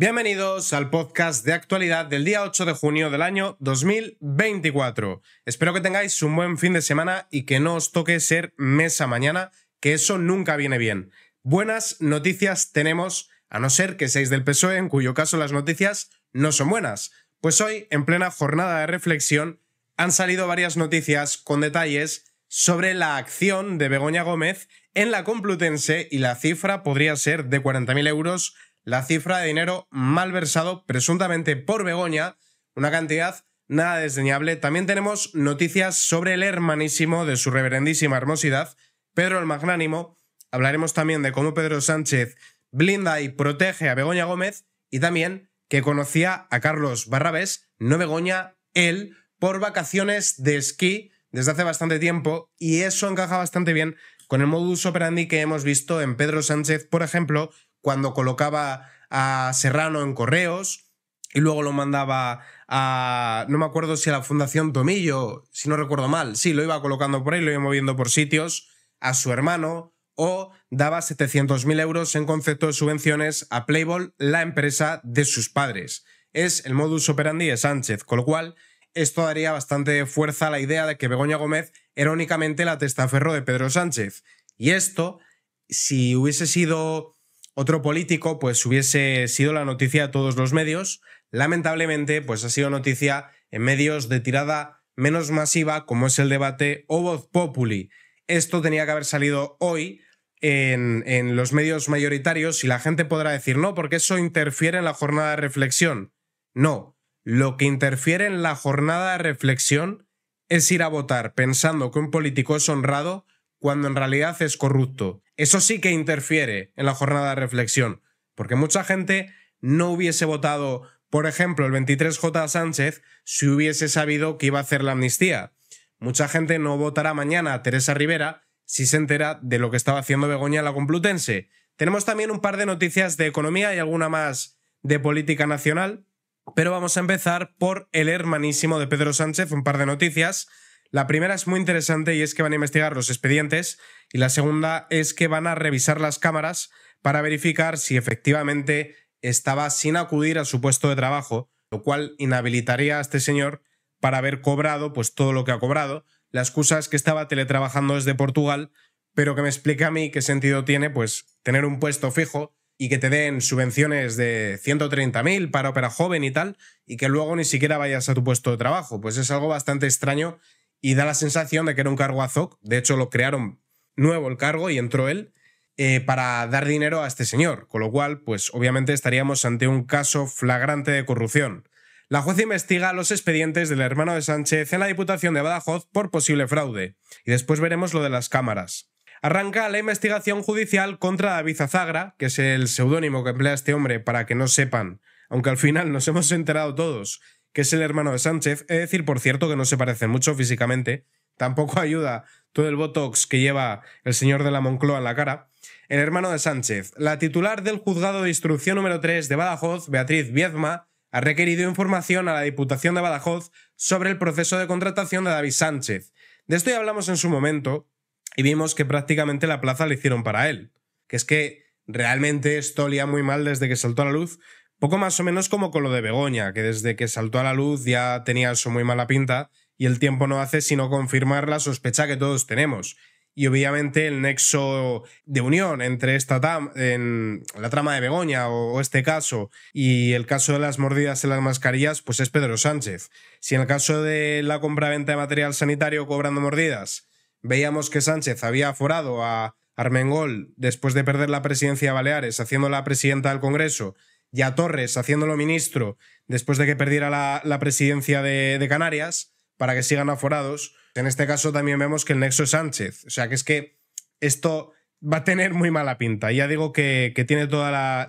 Bienvenidos al podcast de actualidad del día 8 de junio del año 2024. Espero que tengáis un buen fin de semana y que no os toque ser mesa mañana, que eso nunca viene bien. Buenas noticias tenemos, a no ser que seáis del PSOE, en cuyo caso las noticias no son buenas. Pues hoy, en plena jornada de reflexión, han salido varias noticias con detalles sobre la acción de Begoña Gómez en la Complutense y la cifra podría ser de 40.000 euros la cifra de dinero malversado presuntamente por Begoña, una cantidad nada desdeñable. También tenemos noticias sobre el hermanísimo de su reverendísima hermosidad, Pedro el Magnánimo. Hablaremos también de cómo Pedro Sánchez blinda y protege a Begoña Gómez y también que conocía a Carlos Barrabés, no Begoña, él, por vacaciones de esquí desde hace bastante tiempo y eso encaja bastante bien con el modus operandi que hemos visto en Pedro Sánchez, por ejemplo, cuando colocaba a Serrano en correos y luego lo mandaba a, no me acuerdo si a la Fundación Tomillo, si no recuerdo mal, sí, lo iba colocando por ahí, lo iba moviendo por sitios, a su hermano, o daba 700.000 euros en concepto de subvenciones a Playboy, la empresa de sus padres. Es el modus operandi de Sánchez, con lo cual esto daría bastante fuerza a la idea de que Begoña Gómez era únicamente la testaferro de Pedro Sánchez. Y esto, si hubiese sido otro político, pues hubiese sido la noticia de todos los medios. Lamentablemente, pues ha sido noticia en medios de tirada menos masiva, como es el debate o voz populi. Esto tenía que haber salido hoy en, en los medios mayoritarios y la gente podrá decir, no, porque eso interfiere en la jornada de reflexión. No, lo que interfiere en la jornada de reflexión es ir a votar pensando que un político es honrado cuando en realidad es corrupto. Eso sí que interfiere en la jornada de reflexión, porque mucha gente no hubiese votado, por ejemplo, el 23J Sánchez si hubiese sabido que iba a hacer la amnistía. Mucha gente no votará mañana a Teresa Rivera si se entera de lo que estaba haciendo Begoña la Complutense. Tenemos también un par de noticias de economía y alguna más de política nacional, pero vamos a empezar por el hermanísimo de Pedro Sánchez, un par de noticias. La primera es muy interesante y es que van a investigar los expedientes y la segunda es que van a revisar las cámaras para verificar si efectivamente estaba sin acudir a su puesto de trabajo, lo cual inhabilitaría a este señor para haber cobrado pues todo lo que ha cobrado. La excusa es que estaba teletrabajando desde Portugal, pero que me explique a mí qué sentido tiene pues tener un puesto fijo y que te den subvenciones de 130.000 para ópera joven y tal, y que luego ni siquiera vayas a tu puesto de trabajo. Pues es algo bastante extraño y da la sensación de que era un cargo a De hecho, lo crearon nuevo el cargo y entró él eh, para dar dinero a este señor. Con lo cual, pues obviamente estaríamos ante un caso flagrante de corrupción. La jueza investiga los expedientes del hermano de Sánchez en la Diputación de Badajoz por posible fraude. Y después veremos lo de las cámaras. Arranca la investigación judicial contra David Azagra, que es el seudónimo que emplea este hombre para que no sepan, aunque al final nos hemos enterado todos que es el hermano de Sánchez. Es decir, por cierto, que no se parecen mucho físicamente. Tampoco ayuda todo el botox que lleva el señor de la Moncloa en la cara. El hermano de Sánchez, la titular del juzgado de instrucción número 3 de Badajoz, Beatriz Viezma, ha requerido información a la Diputación de Badajoz sobre el proceso de contratación de David Sánchez. De esto ya hablamos en su momento y vimos que prácticamente la plaza la hicieron para él. Que es que realmente esto olía muy mal desde que saltó a la luz, poco más o menos como con lo de Begoña, que desde que saltó a la luz ya tenía eso muy mala pinta y el tiempo no hace sino confirmar la sospecha que todos tenemos. Y obviamente el nexo de unión entre esta en la trama de Begoña o, este caso y el caso de las mordidas en las mascarillas, pues es Pedro Sánchez. Si en el caso de la compraventa de material sanitario cobrando mordidas, veíamos que Sánchez había forado a Armengol después de perder la presidencia de Baleares, haciéndola presidenta del Congreso y a Torres haciéndolo ministro después de que perdiera la, presidencia de, Canarias para que sigan aforados. En este caso también vemos que el nexo es Sánchez. O sea que es que esto va a tener muy mala pinta. Ya digo que, tiene toda la,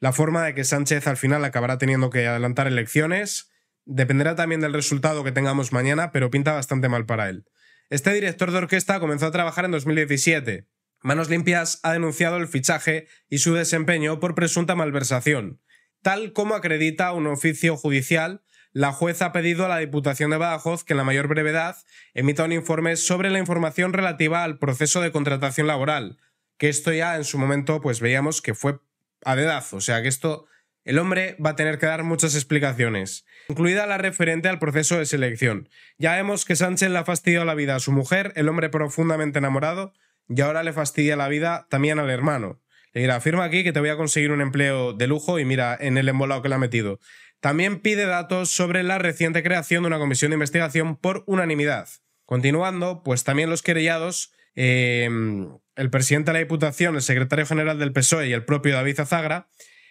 la forma de que Sánchez al final acabará teniendo que adelantar elecciones. Dependerá también del resultado que tengamos mañana, pero pinta bastante mal para él. Este director de orquesta comenzó a trabajar en 2017 Manos Limpias ha denunciado el fichaje y su desempeño por presunta malversación. Tal como acredita un oficio judicial, la jueza ha pedido a la Diputación de Badajoz que en la mayor brevedad emita un informe sobre la información relativa al proceso de contratación laboral, que esto ya en su momento pues veíamos que fue a dedazo, o sea que esto el hombre va a tener que dar muchas explicaciones, incluida la referente al proceso de selección. Ya vemos que Sánchez le ha fastidiado la vida a su mujer, el hombre profundamente enamorado, y ahora le fastidia la vida también al hermano. Le dirá, firma aquí que te voy a conseguir un empleo de lujo y mira en el embolado que le ha metido. También pide datos sobre la reciente creación de una comisión de investigación por unanimidad. Continuando, pues también los querellados, em, el presidente de la Diputación, el secretario general del PSOE y el propio David Azagra,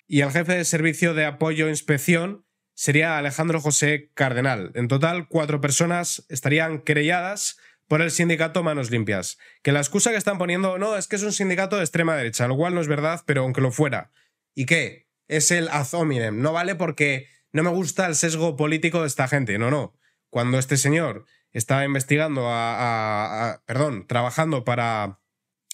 y el jefe de servicio de apoyo e inspección sería Alejandro José Cardenal. En total, cuatro personas estarían querelladas por el sindicato Manos Limpias. Que la excusa que están poniendo no es que es un sindicato de extrema derecha, lo cual no es verdad, pero aunque lo fuera. ¿Y qué? Es el ad No vale porque no me gusta el sesgo político de esta gente. No, no. Cuando este señor estaba investigando a, perdón, trabajando para,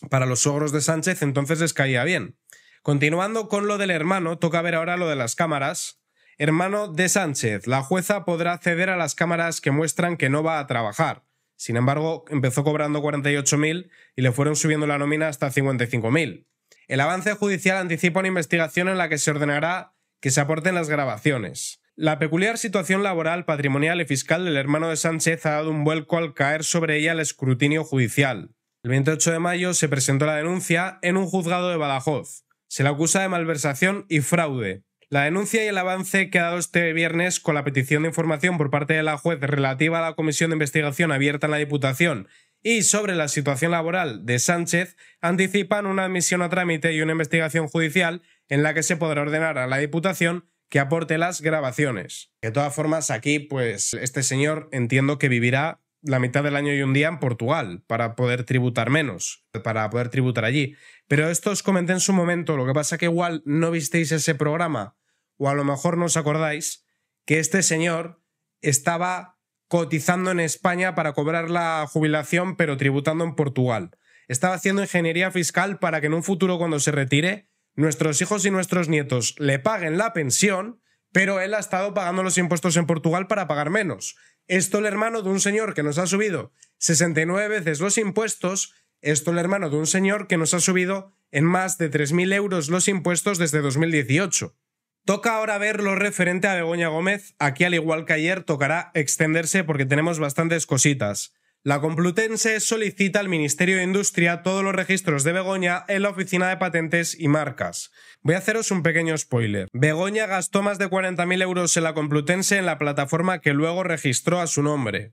para los sogros de Sánchez, entonces les caía bien. Continuando con lo del hermano, toca ver ahora lo de las cámaras. Hermano de Sánchez, la jueza podrá ceder a las cámaras que muestran que no va a trabajar. Sin embargo, empezó cobrando 48.000 y le fueron subiendo la nómina hasta 55.000. El avance judicial anticipa una investigación en la que se ordenará que se aporten las grabaciones. La peculiar situación laboral, patrimonial y fiscal del hermano de Sánchez ha dado un vuelco al caer sobre ella el escrutinio judicial. El 28 de mayo se presentó la denuncia en un juzgado de Badajoz. Se la acusa de malversación y fraude, la denuncia y el avance que ha dado este viernes con la petición de información por parte de la juez relativa a la comisión de investigación abierta en la Diputación y sobre la situación laboral de Sánchez anticipan una admisión a trámite y una investigación judicial en la que se podrá ordenar a la Diputación que aporte las grabaciones. De todas formas, aquí, pues este señor entiendo que vivirá la mitad del año y un día en Portugal para poder tributar menos, para poder tributar allí. Pero esto os comenté en su momento, lo que pasa que igual no visteis ese programa o a lo mejor no os acordáis que este señor estaba cotizando en España para cobrar la jubilación pero tributando en Portugal. Estaba haciendo ingeniería fiscal para que en un futuro cuando se retire nuestros hijos y nuestros nietos le paguen la pensión, pero él ha estado pagando los impuestos en Portugal para pagar menos. Esto el hermano de un señor que nos ha subido 69 veces los impuestos, esto el hermano de un señor que nos ha subido en más de 3.000 euros los impuestos desde 2018. Toca ahora ver lo referente a Begoña Gómez, aquí al igual que ayer tocará extenderse porque tenemos bastantes cositas. La Complutense solicita al Ministerio de Industria todos los registros de Begoña en la Oficina de Patentes y Marcas. Voy a haceros un pequeño spoiler. Begoña gastó más de 40.000 euros en la Complutense en la plataforma que luego registró a su nombre.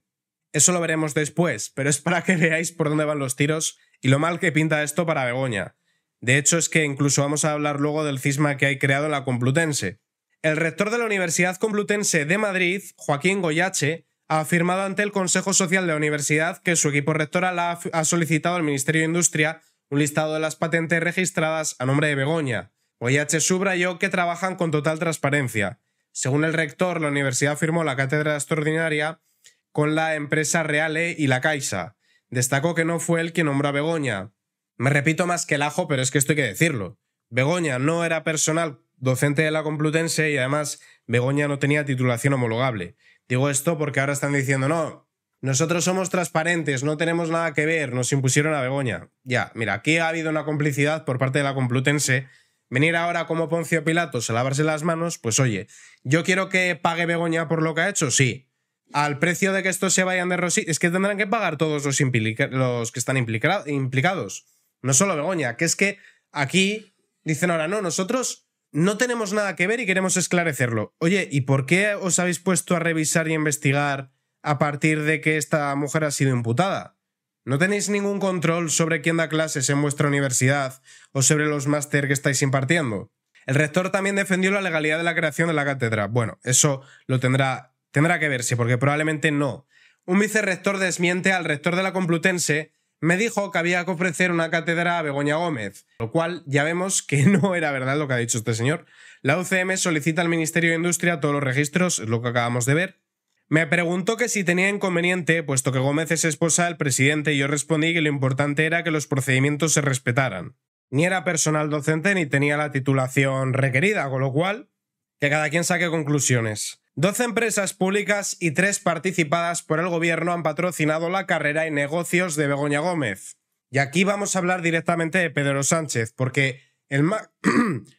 Eso lo veremos después, pero es para que veáis por dónde van los tiros y lo mal que pinta esto para Begoña. De hecho, es que incluso vamos a hablar luego del cisma que hay creado en la Complutense. El rector de la Universidad Complutense de Madrid, Joaquín Goyache, ha afirmado ante el Consejo Social de la Universidad que su equipo rectoral ha, solicitado al Ministerio de Industria un listado de las patentes registradas a nombre de Begoña. OIH subrayó que trabajan con total transparencia. Según el rector, la universidad firmó la cátedra extraordinaria con la empresa Reale y la Caixa. Destacó que no fue él quien nombró a Begoña. Me repito más que el ajo, pero es que esto hay que decirlo. Begoña no era personal docente de la Complutense y además Begoña no tenía titulación homologable. Digo esto porque ahora están diciendo, no, nosotros somos transparentes, no tenemos nada que ver, nos impusieron a Begoña. Ya, mira, aquí ha habido una complicidad por parte de la Complutense. Venir ahora como Poncio Pilatos a lavarse las manos, pues oye, yo quiero que pague Begoña por lo que ha hecho, sí. Al precio de que estos se vayan de Rosy, es que tendrán que pagar todos los, los que están implicados. No solo Begoña, que es que aquí dicen ahora, no, nosotros no tenemos nada que ver y queremos esclarecerlo. Oye, ¿y por qué os habéis puesto a revisar y investigar a partir de que esta mujer ha sido imputada? ¿No tenéis ningún control sobre quién da clases en vuestra universidad o sobre los máster que estáis impartiendo? El rector también defendió la legalidad de la creación de la cátedra. Bueno, eso lo tendrá, tendrá que verse, porque probablemente no. Un vicerrector desmiente al rector de la Complutense me dijo que había que ofrecer una cátedra a Begoña Gómez, lo cual ya vemos que no era verdad lo que ha dicho este señor. La UCM solicita al Ministerio de Industria todos los registros, es lo que acabamos de ver. Me preguntó que si tenía inconveniente, puesto que Gómez es esposa del presidente, y yo respondí que lo importante era que los procedimientos se respetaran. Ni era personal docente ni tenía la titulación requerida, con lo cual, que cada quien saque conclusiones. 12 empresas públicas y 3 participadas por el gobierno han patrocinado la carrera y negocios de Begoña Gómez. Y aquí vamos a hablar directamente de Pedro Sánchez, porque el,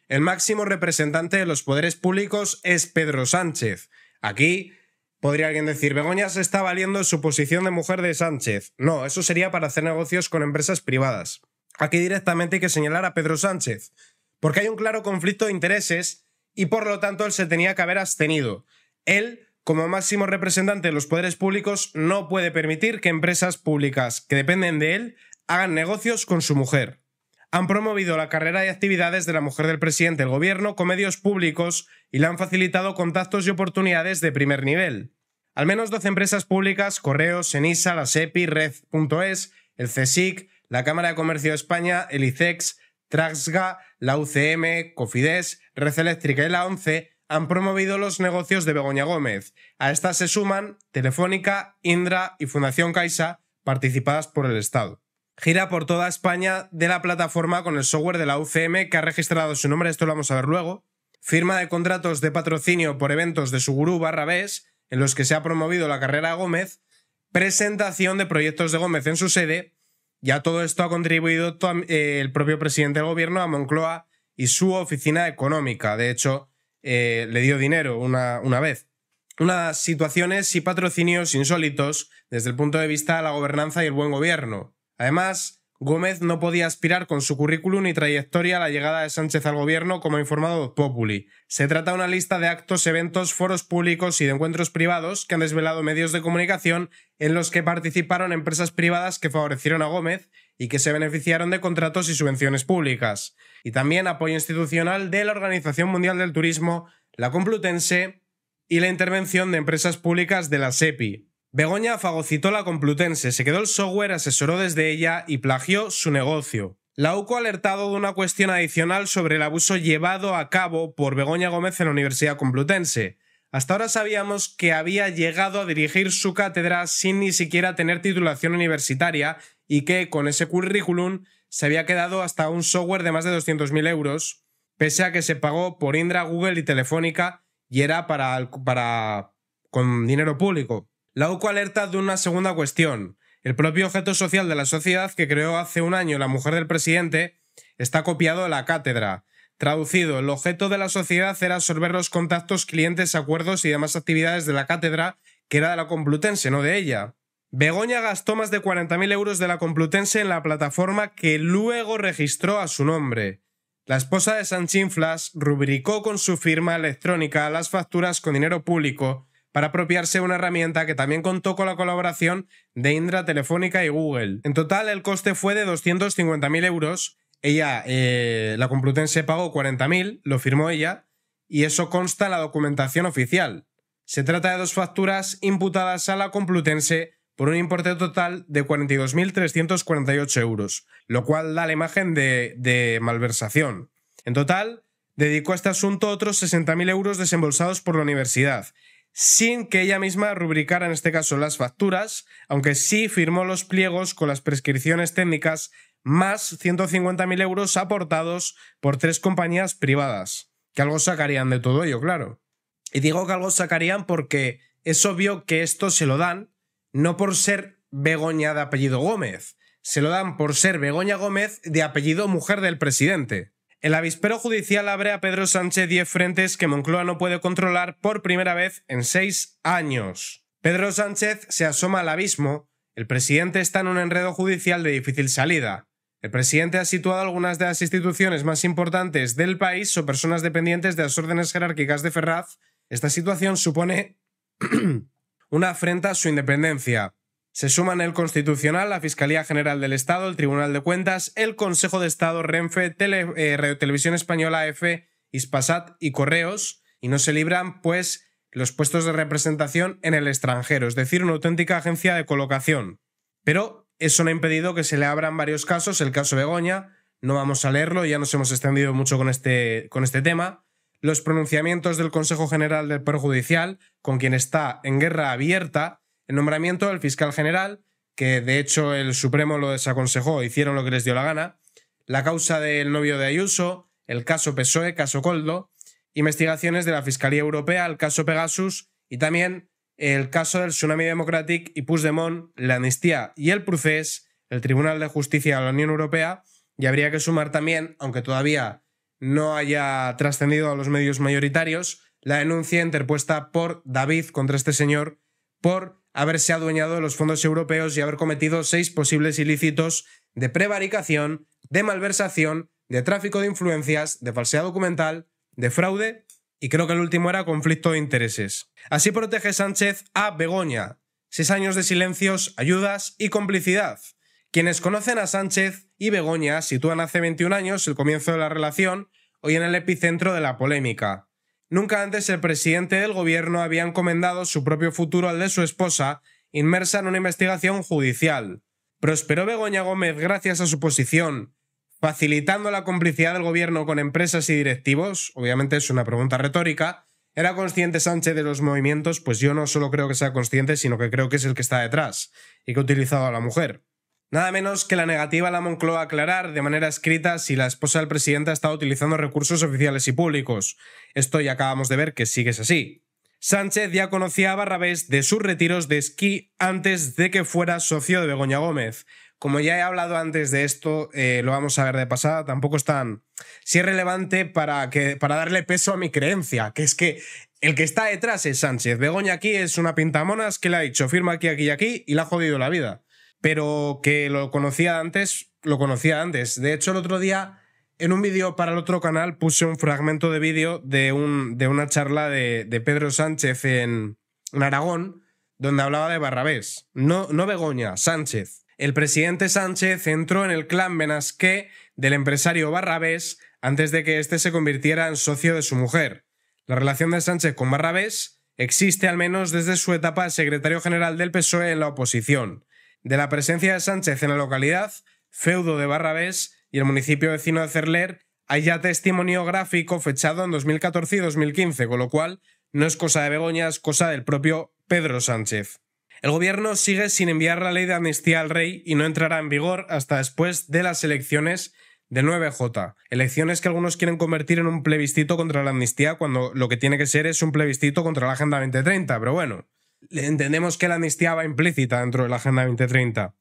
el máximo representante de los poderes públicos es Pedro Sánchez. Aquí podría alguien decir, Begoña se está valiendo su posición de mujer de Sánchez. No, eso sería para hacer negocios con empresas privadas. Aquí directamente hay que señalar a Pedro Sánchez, porque hay un claro conflicto de intereses y por lo tanto él se tenía que haber abstenido. Él, como máximo representante de los poderes públicos, no puede permitir que empresas públicas que dependen de él hagan negocios con su mujer. Han promovido la carrera y actividades de la mujer del presidente del gobierno con medios públicos y le han facilitado contactos y oportunidades de primer nivel. Al menos 12 empresas públicas, Correos, Senisa, la SEPI, Red.es, el CSIC, la Cámara de Comercio de España, el ICEX, Traxga, la UCM, Cofides, Red Eléctrica y la ONCE han promovido los negocios de Begoña Gómez. A estas se suman Telefónica, Indra y Fundación Caixa, participadas por el Estado. Gira por toda España de la plataforma con el software de la UCM que ha registrado su nombre, esto lo vamos a ver luego. Firma de contratos de patrocinio por eventos de su gurú barra en los que se ha promovido la carrera Gómez. Presentación de proyectos de Gómez en su sede. Ya todo esto ha contribuido eh, el propio presidente del gobierno a Moncloa y su oficina económica. De hecho, eh, le dio dinero una, una vez. Unas situaciones y patrocinios insólitos desde el punto de vista de la gobernanza y el buen gobierno. Además, Gómez no podía aspirar con su currículum ni trayectoria a la llegada de Sánchez al gobierno, como ha informado Populi. Se trata de una lista de actos, eventos, foros públicos y de encuentros privados que han desvelado medios de comunicación en los que participaron empresas privadas que favorecieron a Gómez y que se beneficiaron de contratos y subvenciones públicas, y también apoyo institucional de la Organización Mundial del Turismo, la Complutense y la intervención de empresas públicas de la SEPI. Begoña fagocitó la Complutense, se quedó el software, asesoró desde ella y plagió su negocio. La UCO ha alertado de una cuestión adicional sobre el abuso llevado a cabo por Begoña Gómez en la Universidad Complutense. Hasta ahora sabíamos que había llegado a dirigir su cátedra sin ni siquiera tener titulación universitaria y que con ese currículum se había quedado hasta un software de más de 200.000 euros, pese a que se pagó por Indra, Google y Telefónica y era para, con dinero público. La UCO alerta de una segunda cuestión. El propio objeto social de la sociedad que creó hace un año la mujer del presidente está copiado a la cátedra. Traducido, el objeto de la sociedad era absorber los contactos, clientes, acuerdos y demás actividades de la cátedra que era de la Complutense, no de ella. Begoña gastó más de 40.000 euros de la Complutense en la plataforma que luego registró a su nombre. La esposa de Sanchinflas rubricó con su firma electrónica las facturas con dinero público para apropiarse una herramienta que también contó con la colaboración de Indra Telefónica y Google. En total, el coste fue de 250.000 euros. Ella, eh, la Complutense, pagó 40.000, lo firmó ella, y eso consta en la documentación oficial. Se trata de dos facturas imputadas a la Complutense por un importe total de 42.348 euros, lo cual da la imagen de, malversación. En total, dedicó a este asunto otros 60.000 euros desembolsados por la universidad, sin que ella misma rubricara en este caso las facturas, aunque sí firmó los pliegos con las prescripciones técnicas más 150.000 euros aportados por tres compañías privadas, que algo sacarían de todo ello, claro. Y digo que algo sacarían porque es obvio que esto se lo dan no por ser Begoña de apellido Gómez, se lo dan por ser Begoña Gómez de apellido mujer del presidente. El avispero judicial abre a Pedro Sánchez 10 frentes que Moncloa no puede controlar por primera vez en seis años. Pedro Sánchez se asoma al abismo, el presidente está en un enredo judicial de difícil salida. El presidente ha situado algunas de las instituciones más importantes del país o personas dependientes de las órdenes jerárquicas de Ferraz. Esta situación supone una afrenta a su independencia. Se suman el Constitucional, la Fiscalía General del Estado, el Tribunal de Cuentas, el Consejo de Estado, Renfe, eh, Televisión Española, EFE, Ispasat y Correos, y no se libran, pues, los puestos de representación en el extranjero, es decir, una auténtica agencia de colocación. Pero eso no ha impedido que se le abran varios casos, el caso Begoña, no vamos a leerlo, ya nos hemos extendido mucho con este, con este tema, los pronunciamientos del Consejo General del Perjudicial, con quien está en guerra abierta, el nombramiento del fiscal general, que de hecho el Supremo lo desaconsejó, hicieron lo que les dio la gana, la causa del novio de Ayuso, el caso PSOE, caso Coldo, investigaciones de la Fiscalía Europea, el caso Pegasus y también el caso del Tsunami Democratic y Puigdemont, la amnistía y el procés, el Tribunal de Justicia de la Unión Europea, y habría que sumar también, aunque todavía no haya trascendido a los medios mayoritarios la denuncia interpuesta por David contra este señor por haberse adueñado de los fondos europeos y haber cometido seis posibles ilícitos de prevaricación, de malversación, de tráfico de influencias, de falsedad documental, de fraude y creo que el último era conflicto de intereses. Así protege Sánchez a Begoña. Seis años de silencios, ayudas y complicidad. Quienes conocen a Sánchez y Begoña sitúan hace 21 años el comienzo de la relación, hoy en el epicentro de la polémica. Nunca antes el presidente del gobierno había encomendado su propio futuro al de su esposa, inmersa en una investigación judicial. Prosperó Begoña Gómez gracias a su posición, facilitando la complicidad del gobierno con empresas y directivos, obviamente es una pregunta retórica. ¿Era consciente Sánchez de los movimientos? Pues yo no solo creo que sea consciente, sino que creo que es el que está detrás y que ha utilizado a la mujer. Nada menos que la negativa la Moncloa aclarar de manera escrita si la esposa del presidente ha estado utilizando recursos oficiales y públicos. Esto ya acabamos de ver que sigue así. Sánchez ya conocía a Barrabés de sus retiros de esquí antes de que fuera socio de Begoña Gómez. Como ya he hablado antes de esto, eh, lo vamos a ver de pasada, tampoco es tan... Si es relevante para, que, para darle peso a mi creencia, que es que el que está detrás es Sánchez. Begoña aquí es una pintamonas que le ha hecho firma aquí, aquí y aquí y le ha jodido la vida pero que lo conocía antes, lo conocía antes. De hecho, el otro día, en un vídeo para el otro canal, puse un fragmento de vídeo de, un, de una charla de, Pedro Sánchez en, Aragón, donde hablaba de Barrabés. No, no Begoña, Sánchez. El presidente Sánchez entró en el clan Benasqué del empresario Barrabés antes de que éste se convirtiera en socio de su mujer. La relación de Sánchez con Barrabés existe al menos desde su etapa de secretario general del PSOE en la oposición de la presencia de Sánchez en la localidad, feudo de Barrabés y el municipio vecino de Cerler, hay ya testimonio gráfico fechado en 2014 y 2015, con lo cual no es cosa de Begoña, es cosa del propio Pedro Sánchez. El gobierno sigue sin enviar la ley de amnistía al rey y no entrará en vigor hasta después de las elecciones de 9J, elecciones que algunos quieren convertir en un plebiscito contra la amnistía cuando lo que tiene que ser es un plebiscito contra la Agenda 2030, pero bueno, Entendemos que la amnistía va implícita dentro de la Agenda 2030.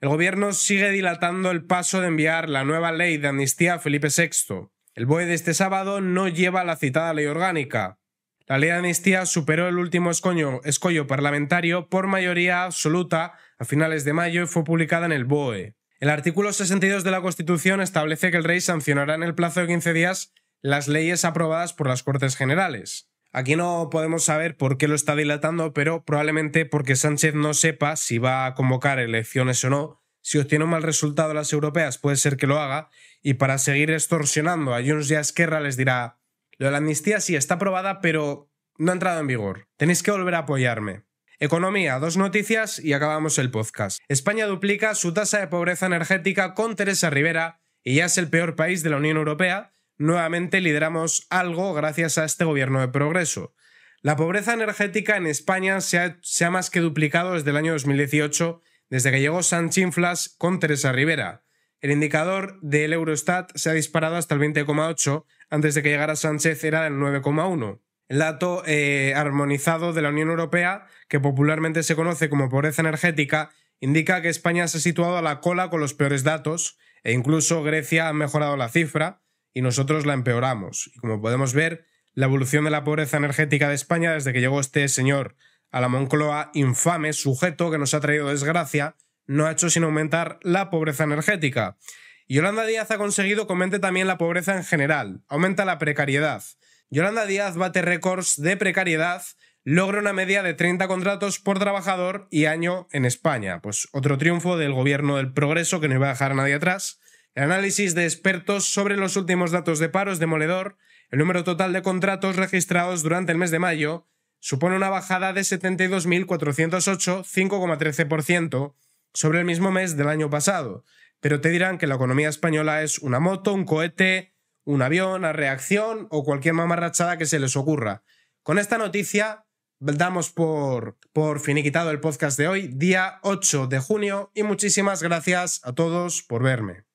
El gobierno sigue dilatando el paso de enviar la nueva ley de amnistía a Felipe VI. El BOE de este sábado no lleva la citada ley orgánica. La ley de amnistía superó el último escollo, parlamentario por mayoría absoluta a finales de mayo y fue publicada en el BOE. El artículo 62 de la Constitución establece que el rey sancionará en el plazo de 15 días las leyes aprobadas por las Cortes Generales. Aquí no podemos saber por qué lo está dilatando, pero probablemente porque Sánchez no sepa si va a convocar elecciones o no. Si obtiene un mal resultado las europeas, puede ser que lo haga. Y para seguir extorsionando a Junts y a Esquerra les dirá, lo de la amnistía sí está aprobada, pero no ha entrado en vigor. Tenéis que volver a apoyarme. Economía, dos noticias y acabamos el podcast. España duplica su tasa de pobreza energética con Teresa Rivera y ya es el peor país de la Unión Europea nuevamente lideramos algo gracias a este gobierno de progreso. La pobreza energética en España se ha, más que duplicado desde el año 2018, desde que llegó Sanchinflas con Teresa Rivera. El indicador del Eurostat se ha disparado hasta el 20,8, antes de que llegara Sánchez era el 9,1. El dato eh, armonizado de la Unión Europea, que popularmente se conoce como pobreza energética, indica que España se ha situado a la cola con los peores datos, e incluso Grecia ha mejorado la cifra, y nosotros la empeoramos. Y como podemos ver, la evolución de la pobreza energética de España desde que llegó este señor a la Moncloa infame, sujeto que nos ha traído desgracia, no ha hecho sin aumentar la pobreza energética. Yolanda Díaz ha conseguido que también la pobreza en general, aumenta la precariedad. Yolanda Díaz bate récords de precariedad, logra una media de 30 contratos por trabajador y año en España. Pues otro triunfo del gobierno del progreso que no iba a dejar a nadie atrás el análisis de expertos sobre los últimos datos de paros demoledor, el número total de contratos registrados durante el mes de mayo supone una bajada de 72.408, 5,13%, sobre el mismo mes del año pasado. Pero te dirán que la economía española es una moto, un cohete, un avión a reacción o cualquier mamarrachada que se les ocurra. Con esta noticia damos por, por finiquitado el podcast de hoy, día 8 de junio, y muchísimas gracias a todos por verme.